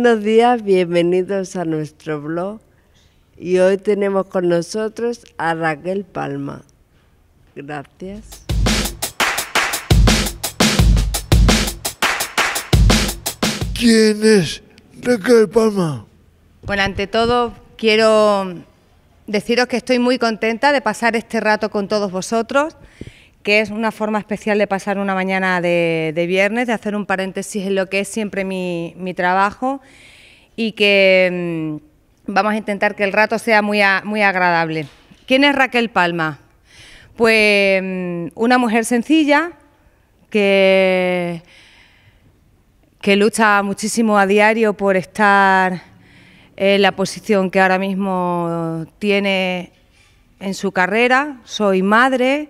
Buenos días, bienvenidos a nuestro blog y hoy tenemos con nosotros a Raquel Palma. Gracias. ¿Quién es Raquel Palma? Bueno, ante todo quiero deciros que estoy muy contenta de pasar este rato con todos vosotros que es una forma especial de pasar una mañana de, viernes, de hacer un paréntesis en lo que es siempre mi, trabajo y que mm, vamos a intentar que el rato sea muy, agradable. ¿Quién es Raquel Palma? Pues mm, una mujer sencilla que, que lucha muchísimo a diario por estar en la posición que ahora mismo tiene en su carrera. Soy madre,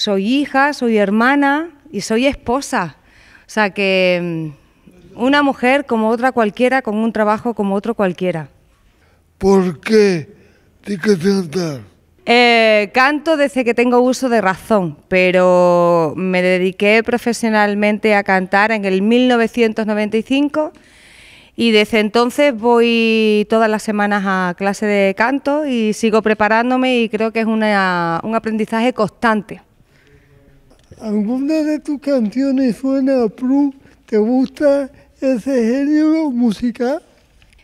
soy hija, soy hermana y soy esposa. O sea que mm, una mujer como otra cualquiera, con un trabajo como otro cualquiera. ¿Por qué tienes que cantar? Eh, canto desde que tengo uso de razón, pero me dediqué profesionalmente a cantar en el 1995 y desde entonces voy todas las semanas a clase de canto y sigo preparándome y creo que es un aprendizaje constante. ¿Alguna de tus canciones suena a blues? ¿Te gusta ese género musical?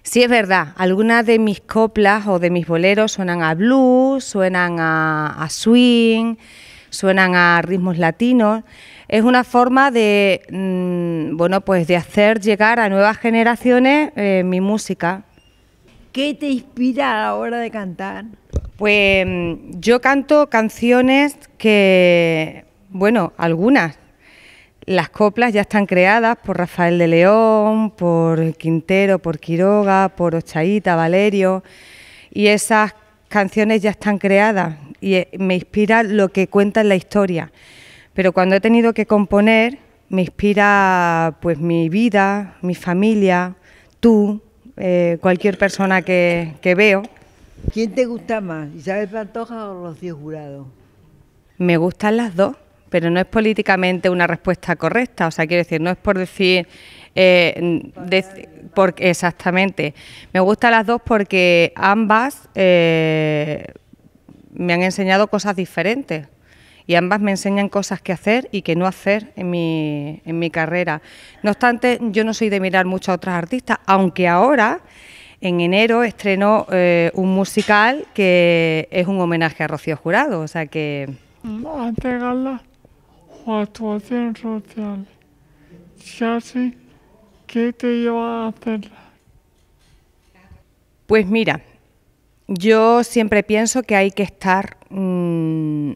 Sí, es verdad. Algunas de mis coplas o de mis boleros suenan a blues, suenan a, swing, suenan a ritmos latinos. Es una forma de, mm, bueno, pues de hacer llegar a nuevas generaciones eh, mi música. ¿Qué te inspira a la hora de cantar? Pues mm, yo canto canciones que bueno, algunas. Las coplas ya están creadas por Rafael de León, por Quintero, por Quiroga, por Ochaíta, Valerio, y esas canciones ya están creadas y eh, me inspira lo que cuenta en la historia. Pero cuando he tenido que componer, me inspira pues mi vida, mi familia, tú, eh, cualquier persona que, que, veo. ¿Quién te gusta más, Isabel Pantoja o Rocío Jurado? Me gustan las dos pero no es políticamente una respuesta correcta. O sea, quiero decir, no es por decir... Eh, porque, exactamente. Me gustan las dos porque ambas eh, me han enseñado cosas diferentes y ambas me enseñan cosas que hacer y que no hacer en mi, en mi carrera. No obstante, yo no soy de mirar mucho a otras artistas, aunque ahora, en enero, estreno eh, un musical que es un homenaje a Rocío Jurado, o sea que... Vamos a o actuaciones sociales, así... ¿qué te lleva a hacerla? Pues mira, yo siempre pienso que hay que estar mm,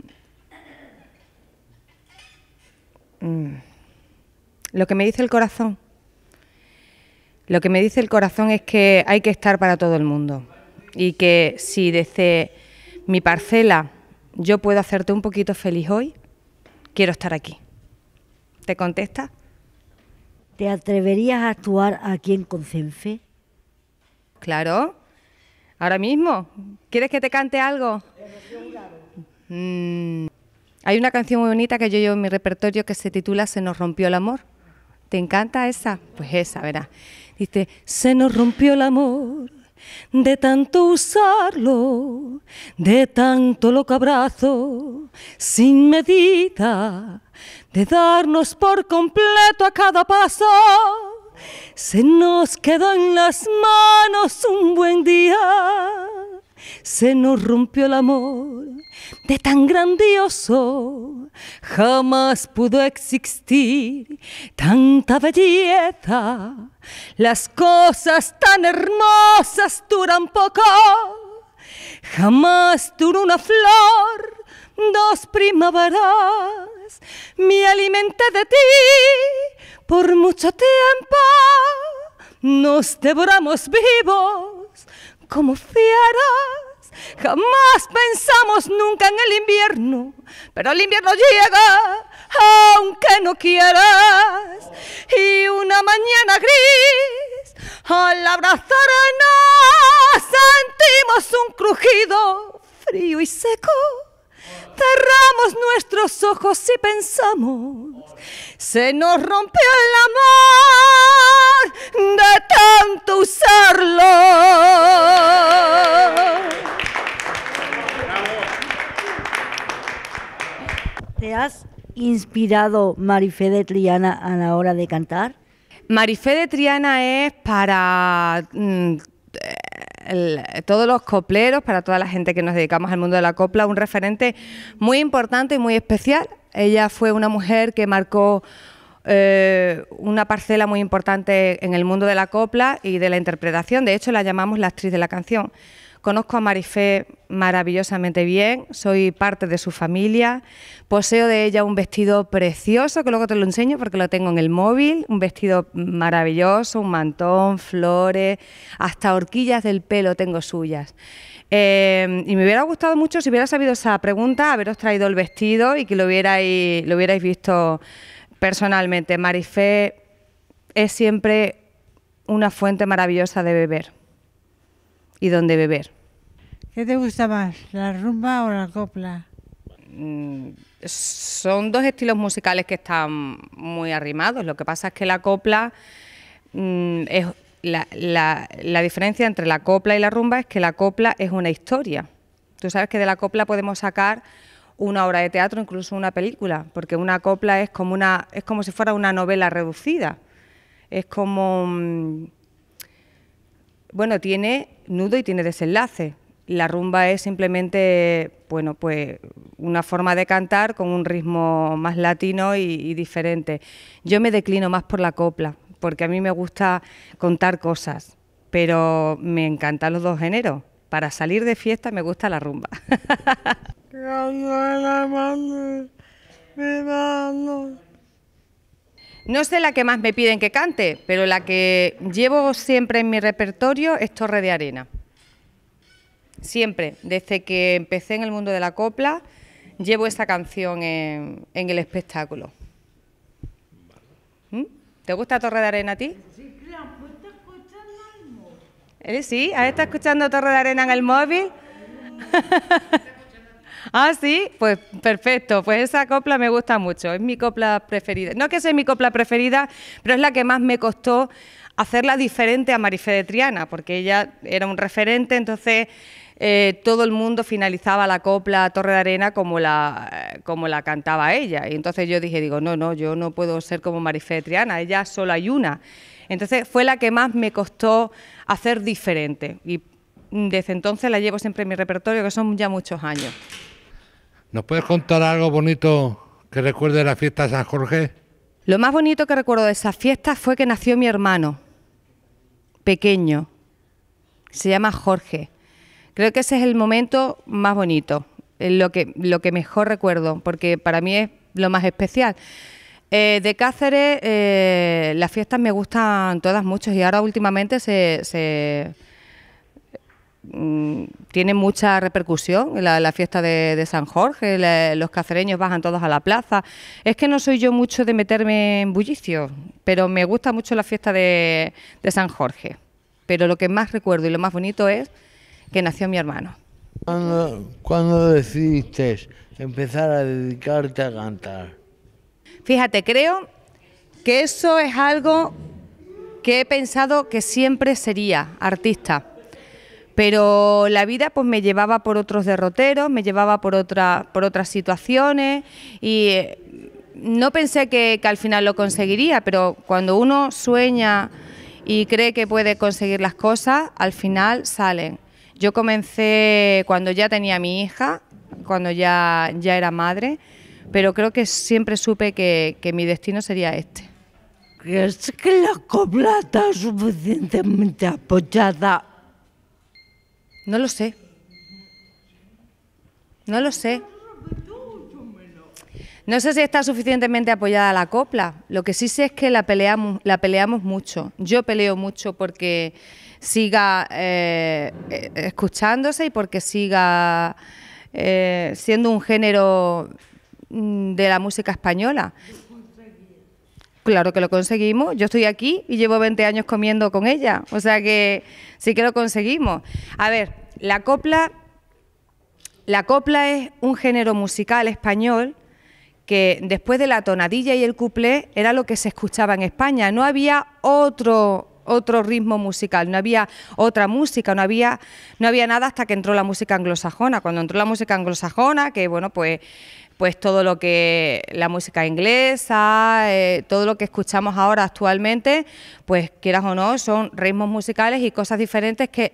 mm, lo que me dice el corazón. Lo que me dice el corazón es que hay que estar para todo el mundo y que si desde mi parcela yo puedo hacerte un poquito feliz hoy, quiero estar aquí. ¿Te contesta? ¿Te atreverías a actuar aquí en Concenfe? Claro. Ahora mismo. ¿Quieres que te cante algo? Mm. Hay una canción muy bonita que yo llevo en mi repertorio que se titula Se nos rompió el amor. ¿Te encanta esa? Pues esa, verás. Dice, se nos rompió el amor de tanto usarlo, de tanto loco abrazo, sin medida, de darnos por completo a cada paso. Se nos quedó en las manos un buen día, se nos rompió el amor tan grandioso jamás pudo existir tanta belleza. Las cosas tan hermosas duran poco, jamás duró una flor dos primaveras. Me alimenté de ti por mucho tiempo, nos devoramos vivos como fieras Jamás pensamos nunca en el invierno, pero el invierno llega aunque no quieras. Y una mañana gris, al abrazar abrazarnos sentimos un crujido frío y seco. Cerramos nuestros ojos y pensamos, se nos rompió el amor de tanto usarlo. inspirado Marifé de Triana a la hora de cantar? Marifé de Triana es para mm, todos los copleros, para toda la gente que nos dedicamos al mundo de la copla, un referente muy importante y muy especial. Ella fue una mujer que marcó eh, una parcela muy importante en el mundo de la copla y de la interpretación. De hecho, la llamamos la actriz de la canción. Conozco a Marifé maravillosamente bien, soy parte de su familia, poseo de ella un vestido precioso, que luego te lo enseño porque lo tengo en el móvil, un vestido maravilloso, un mantón, flores, hasta horquillas del pelo tengo suyas. Eh, y me hubiera gustado mucho si hubiera sabido esa pregunta, haberos traído el vestido y que lo hubierais, lo hubierais visto personalmente. Marifé es siempre una fuente maravillosa de beber y dónde beber. ¿Qué te gusta más, la rumba o la copla? Mm, son dos estilos musicales que están muy arrimados. Lo que pasa es que la copla mm, es la, diferencia entre la copla y la rumba es que la copla es una historia. Tú sabes que de la copla podemos sacar una obra de teatro, incluso una película, porque una copla es como una es como si fuera una novela reducida. Es como mm, bueno, tiene nudo y tiene desenlace. La rumba es simplemente, bueno, pues una forma de cantar con un ritmo más latino y, diferente. Yo me declino más por la copla, porque a mí me gusta contar cosas, pero me encantan los dos géneros. Para salir de fiesta me gusta la rumba. No sé la que más me piden que cante, pero la que llevo siempre en mi repertorio es Torre de Arena. Siempre, desde que empecé en el mundo de la copla, llevo esa canción en, el espectáculo. ¿Mm? ¿Te gusta Torre de Arena a ti? Sí, claro, está el móvil. ¿Eh, sí, escuchando Torre de Arena en el móvil? Ah, sí, pues perfecto. Pues esa copla me gusta mucho. Es mi copla preferida. No que sea mi copla preferida, pero es la que más me costó hacerla diferente a Marife de Triana, porque ella era un referente, entonces eh, todo el mundo finalizaba la copla Torre de Arena como la, eh, como la cantaba ella. Y entonces yo dije, digo, no, no, yo no puedo ser como Marifé de Triana, ella solo hay una. Entonces fue la que más me costó hacer diferente. Y desde entonces la llevo siempre en mi repertorio, que son ya muchos años. ¿Nos puedes contar algo bonito que recuerde de la fiesta de San Jorge? Lo más bonito que recuerdo de esa fiesta fue que nació mi hermano, pequeño. Se llama Jorge. Creo que ese es el momento más bonito, lo que, lo que mejor recuerdo, porque para mí es lo más especial. Eh, de Cáceres, eh, las fiestas me gustan todas mucho y ahora últimamente se Mm, tiene mucha repercusión la, fiesta de, San Jorge, los cacereños bajan todos a la plaza. Es que no soy yo mucho de meterme en bullicio, pero me gusta mucho la fiesta de, San Jorge. Pero lo que más recuerdo y lo más bonito es que nació mi hermano. ¿Cuándo, decidiste empezar a dedicarte a cantar? Fíjate, creo que eso es algo que he pensado que siempre sería artista. Pero la vida pues me llevaba por otros derroteros, me llevaba por, otras situaciones y eh, no pensé que, al final lo conseguiría, pero cuando uno sueña y cree que puede conseguir las cosas, al final salen. Yo comencé cuando ya tenía mi hija, cuando ya, era madre, pero creo que siempre supe que, mi destino sería este. que la copla está suficientemente apoyada no lo sé. No lo sé. No sé si está suficientemente apoyada la copla. Lo que sí sé es que la peleamos, la peleamos mucho. Yo peleo mucho porque siga eh, eh, escuchándose y porque siga eh, siendo un género mm, de la música española. Claro que lo conseguimos. Yo estoy aquí y llevo 20 años comiendo con ella. O sea que sí que lo conseguimos. A ver, la copla, la copla es un género musical español que después de la tonadilla y el cuplé era lo que se escuchaba en España. No había otro otro ritmo musical, no había otra música, no había, no había nada hasta que entró la música anglosajona. Cuando entró la música anglosajona, que bueno, pues pues todo lo que la música inglesa, eh, todo lo que escuchamos ahora actualmente, pues quieras o no, son ritmos musicales y cosas diferentes que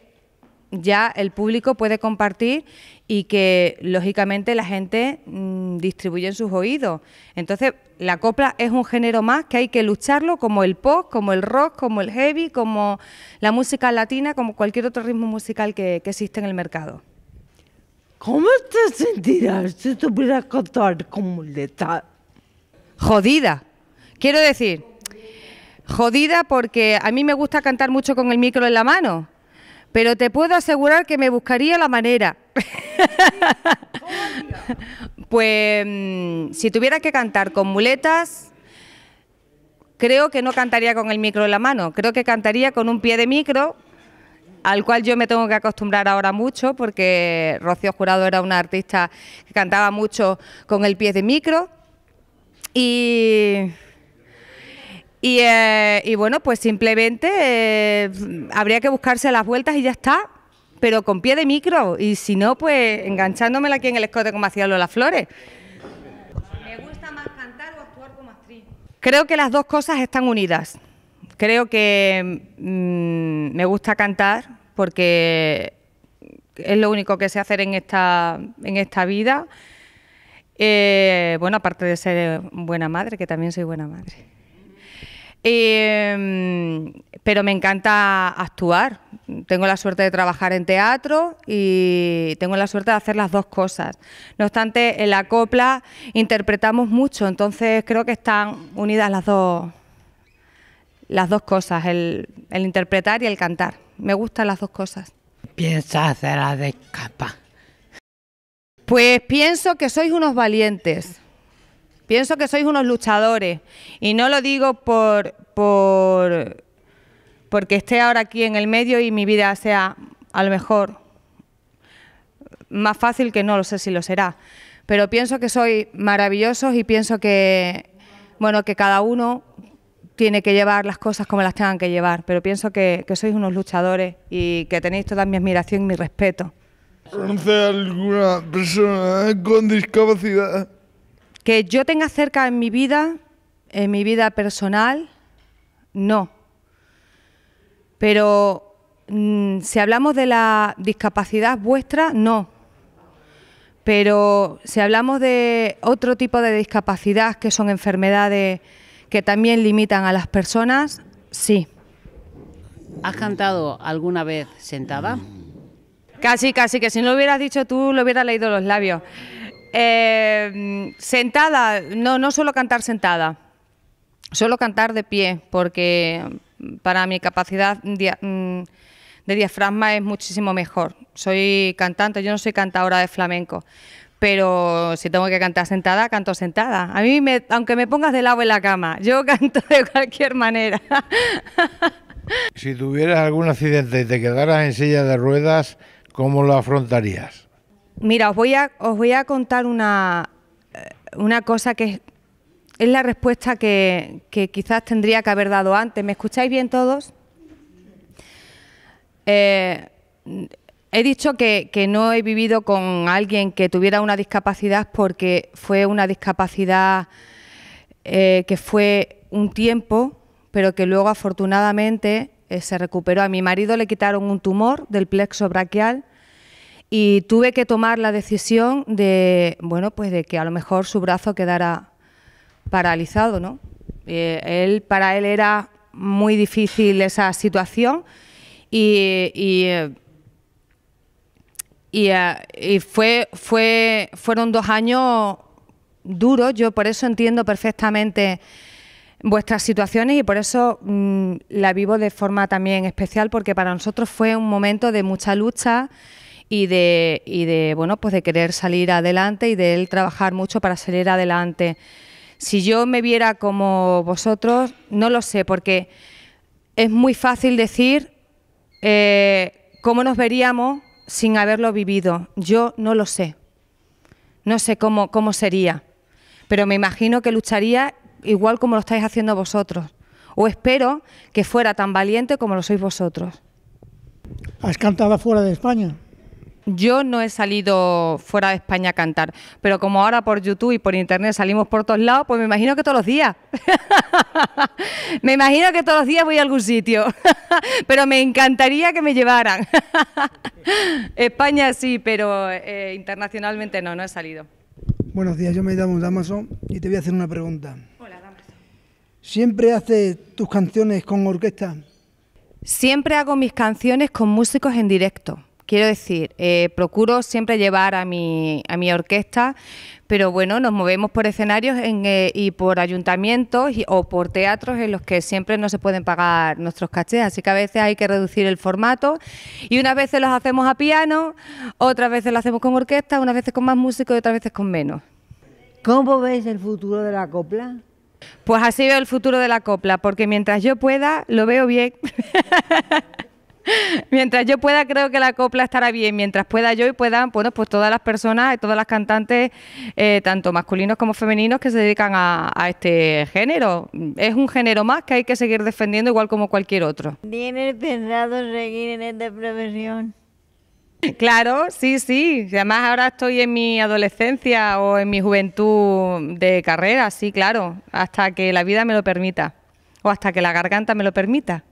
ya el público puede compartir y que lógicamente la gente mm, distribuye en sus oídos. Entonces, la copla es un género más que hay que lucharlo como el pop, como el rock, como el heavy, como la música latina, como cualquier otro ritmo musical que, que existe en el mercado. ¿Cómo te sentirás si tuvieras que cantar con muletas? Jodida. Quiero decir, jodida porque a mí me gusta cantar mucho con el micro en la mano, pero te puedo asegurar que me buscaría la manera. pues mm, si tuviera que cantar con muletas, creo que no cantaría con el micro en la mano, creo que cantaría con un pie de micro al cual yo me tengo que acostumbrar ahora mucho porque Rocío Jurado era una artista que cantaba mucho con el pie de micro y y, eh, bueno, pues simplemente eh, habría que buscarse las vueltas y ya está, pero con pie de micro. Y si no, pues enganchándomela aquí en el escote como hacía Lola Flores. ¿Me gusta o Creo que las dos cosas están unidas creo que mm, me gusta cantar porque es lo único que sé hacer en esta, en esta vida. Eh, bueno, aparte de ser buena madre, que también soy buena madre. Em, pero me encanta actuar. Tengo la suerte de trabajar en teatro y tengo la suerte de hacer las dos cosas. No obstante, en la copla interpretamos mucho, entonces creo que están unidas las dos las dos cosas, el, interpretar y el cantar. Me gustan las dos cosas. ¿Piensas hacer la de capa? Pues pienso que sois unos valientes. Pienso que sois unos luchadores y no lo digo por, por porque esté ahora aquí en el medio y mi vida sea a lo mejor más fácil que no lo sé si lo será, pero pienso que sois maravillosos y pienso que bueno, que cada uno tiene que llevar las cosas como las tengan que llevar, pero pienso que, sois unos luchadores y que tenéis toda mi admiración y mi respeto. ¿Conoce alguna persona eh, con discapacidad? Que yo tenga cerca en mi vida, en mi vida personal, no. Pero mm, si hablamos de la discapacidad vuestra, no. Pero si hablamos de otro tipo de discapacidad, que son enfermedades que también limitan a las personas, sí. ¿Has cantado alguna vez sentada? Casi, casi, que si no lo hubieras dicho tú, lo hubiera leído los labios. Eh, sentada, no, no suelo cantar sentada, suelo cantar de pie, porque para mi capacidad mm, de diafragma es muchísimo mejor. Soy cantante, yo no soy cantadora de flamenco, pero si tengo que cantar sentada, canto sentada. A mí, me, aunque me pongas de lado en la cama, yo canto de cualquier manera. si tuvieras algún accidente y te quedaras en silla de ruedas, ¿cómo lo afrontarías? Mira, os voy a, os voy a contar una, eh, una cosa que es, la respuesta que, que, quizás tendría que haber dado antes. ¿Me escucháis bien todos? Eh, He dicho que, no he vivido con alguien que tuviera una discapacidad porque fue una discapacidad eh, que fue un tiempo, pero que luego afortunadamente eh, se recuperó. A mi marido le quitaron un tumor del plexo braquial y tuve que tomar la decisión de, bueno, pues de que a lo mejor su brazo quedara paralizado, ¿no? Eh, él, para él era muy difícil esa situación y Ah, y, fue, fue, fueron dos años duros, yo por eso entiendo perfectamente vuestras situaciones y por eso mm, la vivo de forma también especial porque para nosotros fue un momento de mucha lucha y de, de bueno pues de querer salir adelante y de él trabajar mucho para salir adelante. Si yo me viera como vosotros, no lo sé, porque es muy fácil decir eh, cómo nos veríamos sin haberlo vivido. Yo no lo sé. No sé cómo, sería. Pero me imagino que lucharía igual como lo estáis haciendo vosotros. O espero que fuera tan valiente como lo sois vosotros. ¿Has cantado fuera de España? Yo no he salido fuera de España a cantar, pero como ahora por YouTube y por internet salimos por todos lados, pues me imagino que todos los días. me imagino que todos los días voy a algún sitio, pero me encantaría que me llevaran. España sí, pero eh, internacionalmente no, no he salido. Buenos días, yo me llamo Damaso y te voy a hacer una pregunta. Hola, Damaso. ¿Siempre haces tus canciones con orquesta? Siempre hago mis canciones con músicos en directo. Quiero decir, eh, procuro siempre llevar a mi, orquesta, pero bueno, nos movemos por escenarios eh, y por ayuntamientos o por teatros en los que siempre no se pueden pagar nuestros cachés, así que a veces hay que reducir el formato y unas veces los hacemos a piano, otras veces lo hacemos con orquesta, unas veces con más músicos y otras veces con menos. ¿Cómo ves el futuro de la copla? Pues así veo el futuro de la copla, porque mientras yo pueda, lo veo bien. mientras yo pueda, creo que la copla estará bien. Mientras pueda yo y puedan, bueno, pues todas las personas y todas las cantantes, eh, tanto masculinos como femeninos, que se dedican a, a, este género. Es un género más que hay que seguir defendiendo igual como cualquier otro. ¿Tienes pensado seguir en esta profesión? Claro, sí, sí. Además ahora estoy en mi adolescencia o en mi juventud de carrera, sí, claro, hasta que la vida me lo permita o hasta que la garganta me lo permita.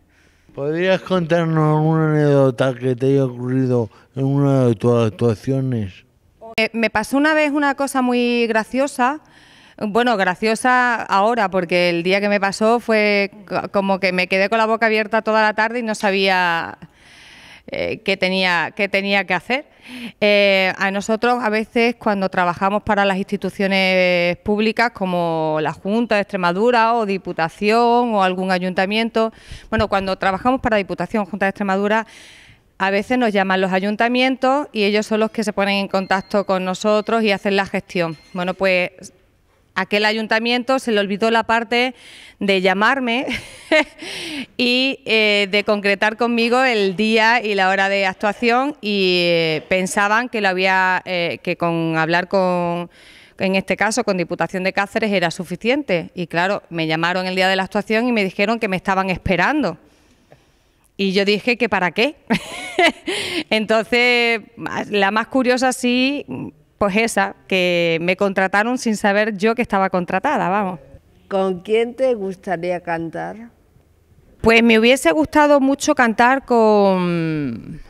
¿Podrías contarnos alguna anécdota que te haya ocurrido en una de tus actuaciones? Eh, me, pasó una vez una cosa muy graciosa. Bueno, graciosa ahora, porque el día que me pasó fue como que me quedé con la boca abierta toda la tarde y no sabía eh, que, tenía, que tenía que hacer. Eh, a nosotros a veces cuando trabajamos para las instituciones públicas como la Junta de Extremadura o Diputación o algún ayuntamiento, bueno, cuando trabajamos para Diputación, Junta de Extremadura, a veces nos llaman los ayuntamientos y ellos son los que se ponen en contacto con nosotros y hacen la gestión. Bueno, pues aquel ayuntamiento se le olvidó la parte de llamarme y eh, de concretar conmigo el día y la hora de actuación y eh, pensaban que lo había eh, que con hablar con en este caso con Diputación de Cáceres era suficiente y claro me llamaron el día de la actuación y me dijeron que me estaban esperando y yo dije que para qué entonces la más curiosa sí pues esa, que me contrataron sin saber yo que estaba contratada, vamos. ¿Con quién te gustaría cantar? Pues me hubiese gustado mucho cantar con,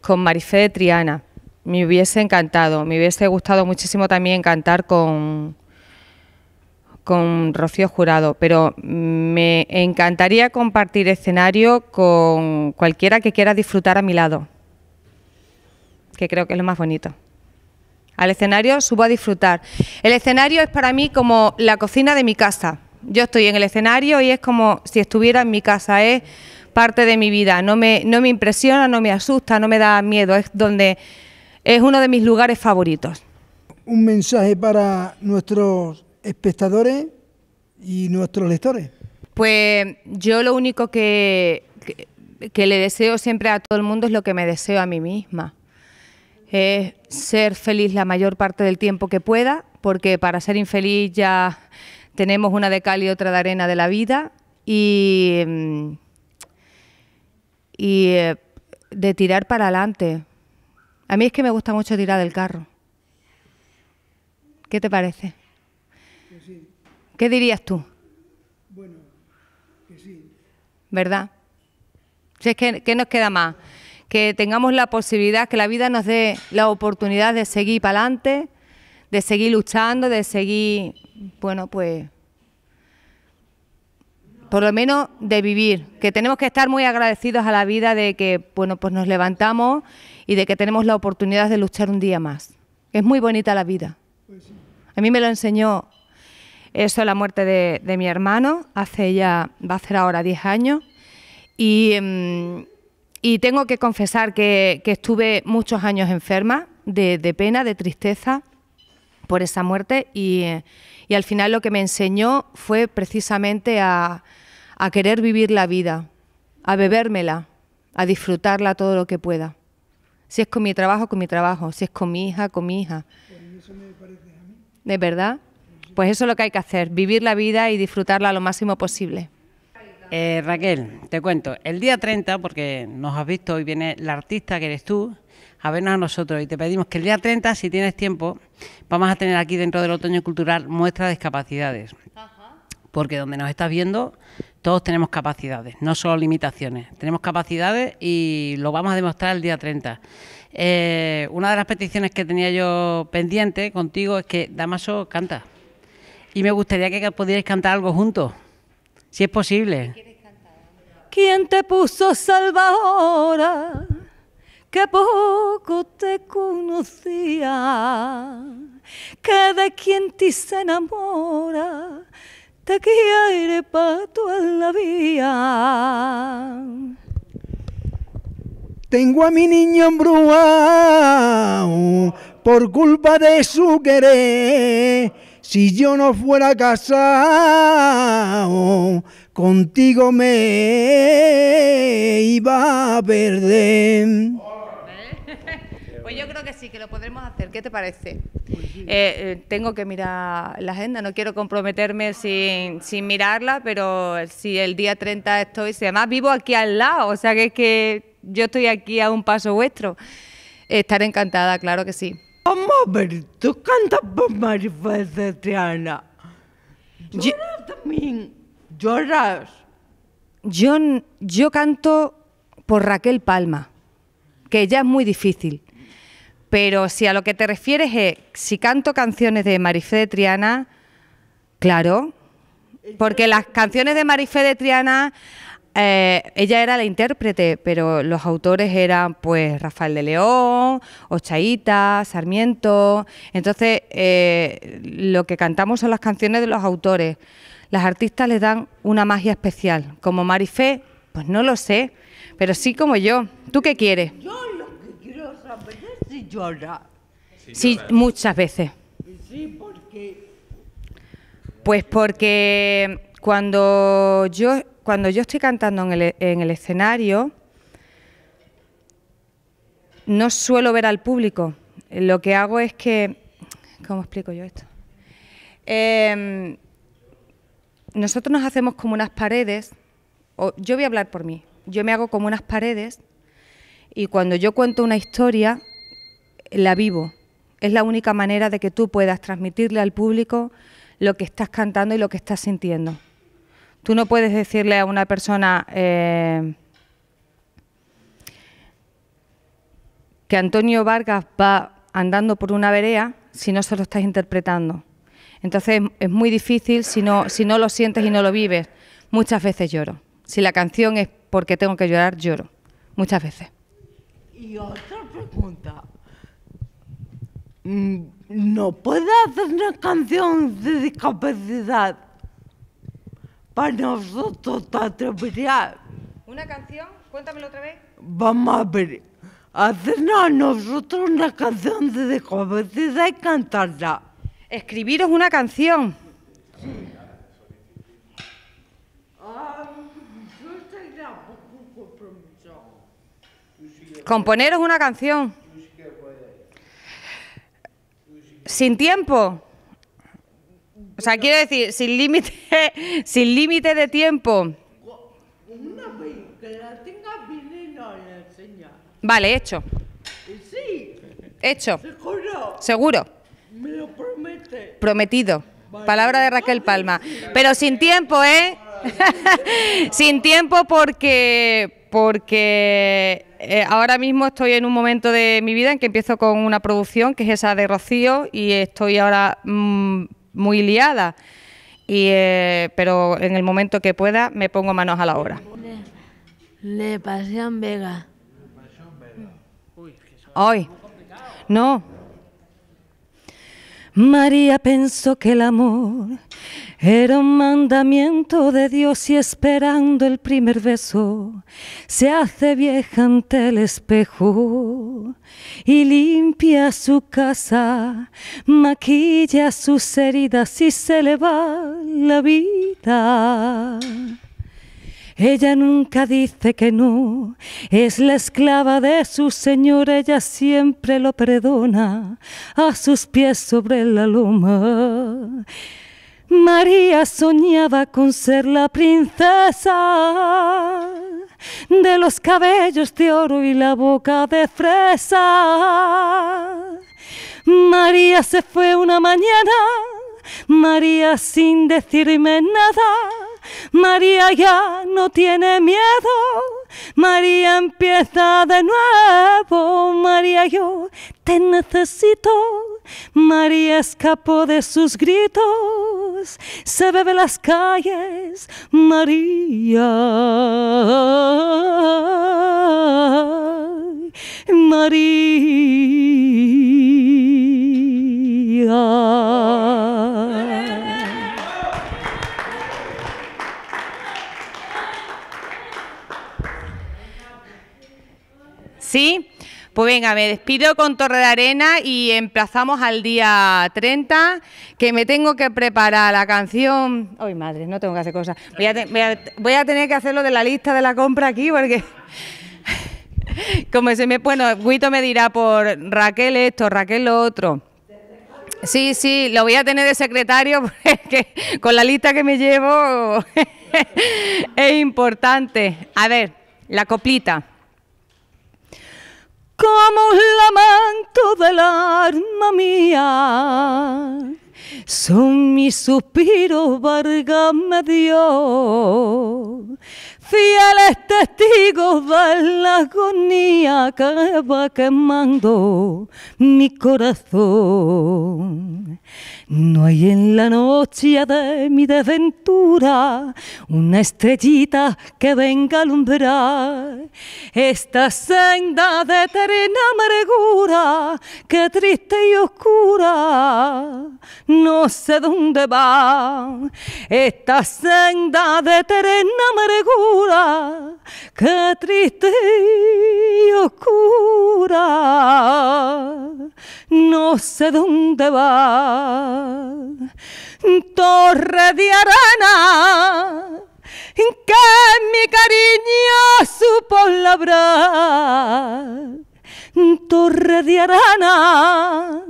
con Marifé de Triana. Me hubiese encantado. Me hubiese gustado muchísimo también cantar con, con Rocío Jurado, pero me encantaría compartir escenario con cualquiera que quiera disfrutar a mi lado que creo que es lo más bonito. Al escenario subo a disfrutar. El escenario es para mí como la cocina de mi casa. Yo estoy en el escenario y es como si estuviera en mi casa, es parte de mi vida. No me, impresiona, no me asusta, no me da miedo. Es donde es uno de mis lugares favoritos. Un mensaje para nuestros espectadores y nuestros lectores. Pues yo lo único que, que le deseo siempre a todo el mundo es lo que me deseo a mí misma es ser feliz la mayor parte del tiempo que pueda, porque para ser infeliz ya tenemos una de cal y otra de arena de la vida y, mm, eh, de tirar para adelante. A mí es que me gusta mucho tirar del carro. ¿Qué te parece? Que sí. ¿Qué dirías tú? Bueno, que sí. ¿Verdad? Si que, ¿qué nos queda más? que tengamos la posibilidad, que la vida nos dé la oportunidad de seguir para adelante, de seguir luchando, de seguir, bueno, pues, por lo menos de vivir, que tenemos que estar muy agradecidos a la vida de que, bueno, pues nos levantamos y de que tenemos la oportunidad de luchar un día más. Es muy bonita la vida. A mí me lo enseñó eso, la muerte de, mi hermano, hace ya, va a ser ahora 10 años, y... Mm, y tengo que confesar que, estuve muchos años enferma de, pena, de tristeza por esa muerte y, al final lo que me enseñó fue precisamente a, querer vivir la vida, a bebérmela, a disfrutarla todo lo que pueda. Si es con mi trabajo, con mi trabajo. Si es con mi hija, con mi hija. ¿De verdad? Pues eso es lo que hay que hacer, vivir la vida y disfrutarla lo máximo posible. Eh, Raquel, te cuento, el día 30, porque nos has visto, hoy viene la artista que eres tú, a vernos a nosotros y te pedimos que el día 30, si tienes tiempo, vamos a tener aquí dentro del Otoño Cultural muestra de discapacidades. Porque donde nos estás viendo, todos tenemos capacidades, no solo limitaciones. Tenemos capacidades y lo vamos a demostrar el día 30. Eh, una de las peticiones que tenía yo pendiente contigo es que Damaso canta. Y me gustaría que pudierais cantar algo juntos. Si es posible. ¿Quién te puso salvadora? Que poco te conocía, que de quien ti se enamora, te quiere para toda la vida. Tengo a mi niño embrujado por culpa de su querer si yo no fuera casado, contigo me iba a perder. ¿Eh? Pues yo creo que sí, que lo podremos hacer. ¿Qué te parece? Eh, eh, tengo que mirar la agenda, no quiero comprometerme sin, sin mirarla, pero si el día 30 estoy, se además vivo aquí al lado, o sea que es que yo estoy aquí a un paso vuestro, estaré encantada, claro que sí por Marifé de Triana. también. Lloras. Yo, yo canto por Raquel Palma, que ya es muy difícil. Pero si a lo que te refieres es, si canto canciones de Marifé de Triana, claro, porque las canciones de Marifé de Triana eh, ella era la intérprete, pero los autores eran pues Rafael de León, ochaita Sarmiento. Entonces, eh, lo que cantamos son las canciones de los autores. Las artistas les dan una magia especial. Como Marifé, pues no lo sé, pero sí como yo. ¿Tú qué quieres? Yo lo que quiero saber es si llora. Sí, muchas veces. Sí, porque... Pues porque cuando yo, cuando yo estoy cantando en el, e, en el escenario, no suelo ver al público. Lo que hago es que... ¿Cómo explico yo esto? Em, nosotros nos hacemos como unas paredes, yo voy a hablar por mí, yo me hago como unas paredes y cuando yo cuento una historia, la vivo. Es la única manera de que tú puedas transmitirle al público lo que estás cantando y lo que estás sintiendo. Tú no puedes decirle a una persona eh, que Antonio Vargas va andando por una vereda si no se lo estás interpretando. Entonces es muy difícil si no, si no lo sientes y no lo vives. Muchas veces lloro. Si la canción es porque tengo que llorar, lloro. Muchas veces. Y otra pregunta. Mm, ¿No puedes hacer una canción de discapacidad para nosotros a ¿Una canción? Cuéntamelo otra vez. Vamos a ver. Hacernos a nosotros una canción de desconocida y cantarla. Escribiros una canción. Sí. Componeros una canción. Sin tiempo. O sea, quiero decir, sin límite, sin límite de tiempo. Vale, hecho. Sí. Hecho. Seguro. Seguro. Me lo promete. Prometido. Palabra de Raquel Palma. Pero sin tiempo, ¿eh? sin tiempo porque porque eh, ahora mismo estoy en un momento de mi vida en que empiezo con una producción que es esa de Rocío y estoy ahora mm, muy liada, y, eh, pero en el momento que pueda me pongo manos a la obra. Le, le Vega. Hoy. No. María pensó que el amor era un mandamiento de Dios y esperando el primer beso se hace vieja ante el espejo y limpia su casa, maquilla sus heridas y se le va la vida. Ella nunca dice que no, es la esclava de su señor, ella siempre lo perdona a sus pies sobre la loma. María soñaba con ser la princesa de los cabellos de oro y la boca de fresa. María se fue una mañana, María sin decirme nada. María ya no tiene miedo, María empieza de nuevo, María yo te necesito, María escapó de sus gritos se bebe las calles, María. María. Sí, pues venga, me despido con Torre de Arena y emplazamos al día 30, que me tengo que preparar la canción. ¡Ay, madre! No tengo que hacer cosas. Voy a, tener que hacerlo de la lista de la compra aquí, porque. Como se me. Bueno, Guito me dirá por Raquel esto, Raquel lo otro. Sí, sí, lo voy a tener de secretario porque con la lista que me llevo es importante. A ver, la coplita como un lamento del alma mía. Son mis suspiros, Vargas me dio, fieles testigos de la agonía que va quemando mi corazón. No hay en la noche de mi desventura una estrellita que venga a alumbrar esta senda de terena amargura que triste y oscura no sé dónde va esta senda de terena amargura que triste y oscura no sé dónde va torre de arana, que mi cariño supo labrar torre de arana,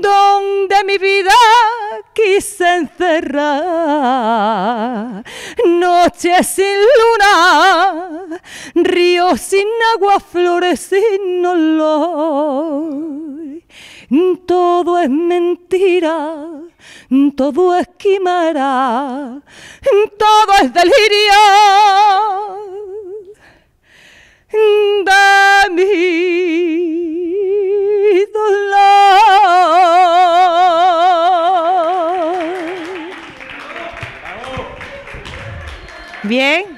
donde mi vida quise encerrar. Noche sin luna, río sin agua, flores sin olor. Todo es mentira, todo es quimera, todo es delirio de dolor. Bien.